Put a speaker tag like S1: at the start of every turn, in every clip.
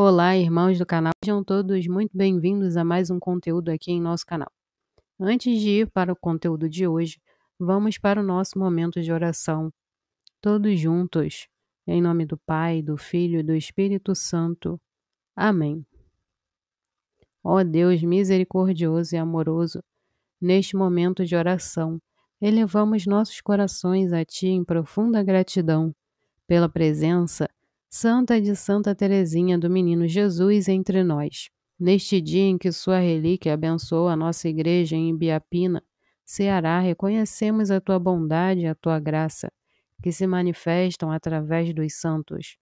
S1: Olá, irmãos do canal, sejam todos muito bem-vindos a mais um conteúdo aqui em nosso canal. Antes de ir para o conteúdo de hoje, vamos para o nosso momento de oração. Todos juntos, em nome do Pai, do Filho e do Espírito Santo. Amém. Ó Deus misericordioso e amoroso, neste momento de oração, elevamos nossos corações a Ti em profunda gratidão pela presença Santa de Santa Teresinha do Menino Jesus entre nós. Neste dia em que sua relíquia abençoou a nossa igreja em Ibiapina, Ceará, reconhecemos a tua bondade e a tua graça, que se manifestam através dos santos.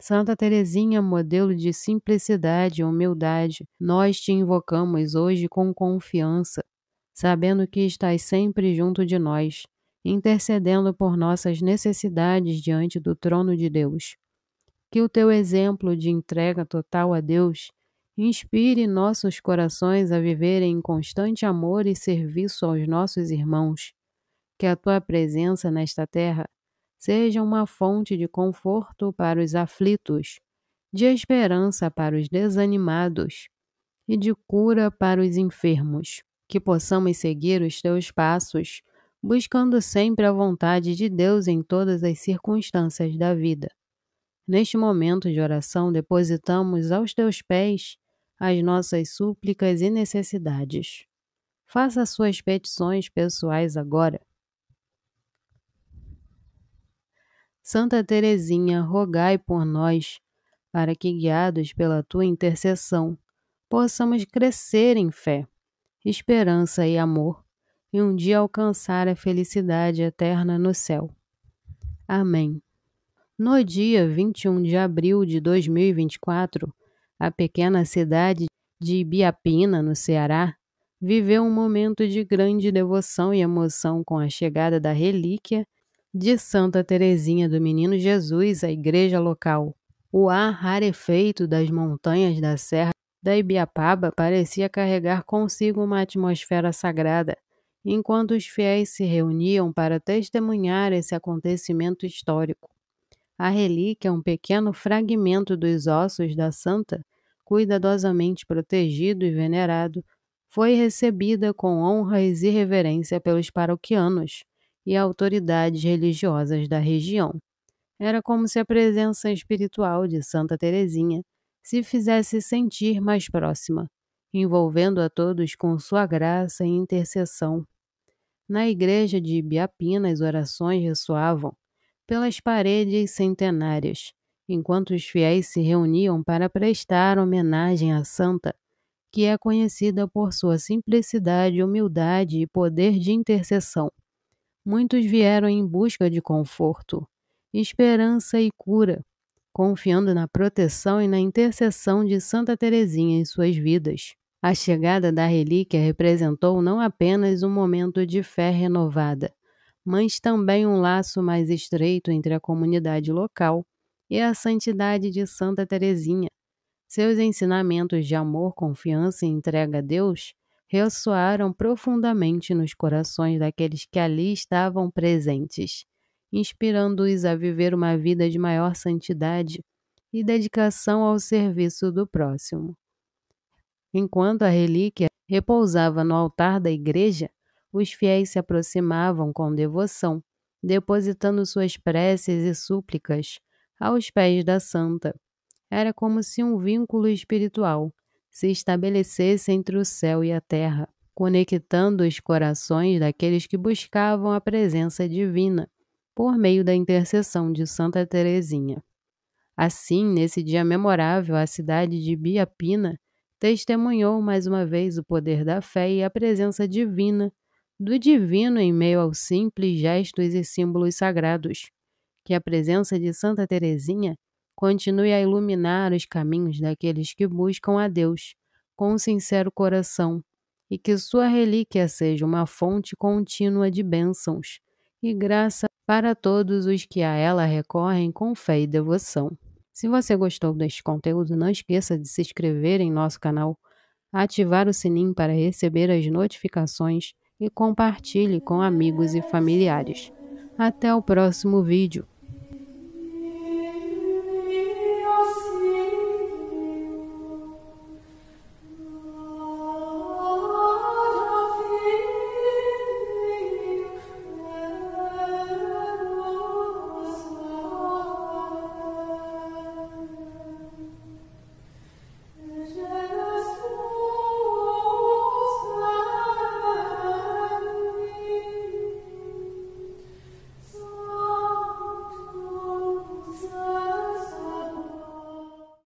S1: Santa Teresinha, modelo de simplicidade e humildade, nós te invocamos hoje com confiança, sabendo que estás sempre junto de nós, intercedendo por nossas necessidades diante do trono de Deus. Que o teu exemplo de entrega total a Deus inspire nossos corações a viverem em constante amor e serviço aos nossos irmãos. Que a tua presença nesta terra seja uma fonte de conforto para os aflitos, de esperança para os desanimados e de cura para os enfermos. Que possamos seguir os teus passos, buscando sempre a vontade de Deus em todas as circunstâncias da vida. Neste momento de oração, depositamos aos teus pés as nossas súplicas e necessidades. Faça suas petições pessoais agora. Santa Teresinha, rogai por nós, para que, guiados pela tua intercessão, possamos crescer em fé, esperança e amor, e um dia alcançar a felicidade eterna no céu. Amém. No dia 21 de abril de 2024, a pequena cidade de Ibiapina, no Ceará, viveu um momento de grande devoção e emoção com a chegada da relíquia de Santa Teresinha do Menino Jesus à igreja local. O ar rarefeito das montanhas da Serra da Ibiapaba parecia carregar consigo uma atmosfera sagrada, enquanto os fiéis se reuniam para testemunhar esse acontecimento histórico. A relíquia é um pequeno fragmento dos ossos da santa, cuidadosamente protegido e venerado, foi recebida com honras e reverência pelos paroquianos e autoridades religiosas da região. Era como se a presença espiritual de Santa Teresinha se fizesse sentir mais próxima, envolvendo a todos com sua graça e intercessão. Na igreja de Ibiapina as orações ressoavam, pelas paredes centenárias, enquanto os fiéis se reuniam para prestar homenagem à santa, que é conhecida por sua simplicidade, humildade e poder de intercessão. Muitos vieram em busca de conforto, esperança e cura, confiando na proteção e na intercessão de Santa Teresinha em suas vidas. A chegada da relíquia representou não apenas um momento de fé renovada, mas também um laço mais estreito entre a comunidade local e a santidade de Santa Teresinha. Seus ensinamentos de amor, confiança e entrega a Deus ressoaram profundamente nos corações daqueles que ali estavam presentes, inspirando-os a viver uma vida de maior santidade e dedicação ao serviço do próximo. Enquanto a relíquia repousava no altar da igreja, os fiéis se aproximavam com devoção, depositando suas preces e súplicas aos pés da santa. Era como se um vínculo espiritual se estabelecesse entre o céu e a terra, conectando os corações daqueles que buscavam a presença divina por meio da intercessão de Santa Teresinha. Assim, nesse dia memorável, a cidade de Biapina testemunhou mais uma vez o poder da fé e a presença divina do divino em meio aos simples gestos e símbolos sagrados. Que a presença de Santa Teresinha continue a iluminar os caminhos daqueles que buscam a Deus com um sincero coração e que sua relíquia seja uma fonte contínua de bênçãos e graça para todos os que a ela recorrem com fé e devoção. Se você gostou deste conteúdo, não esqueça de se inscrever em nosso canal, ativar o sininho para receber as notificações e compartilhe com amigos e familiares. Até o próximo vídeo!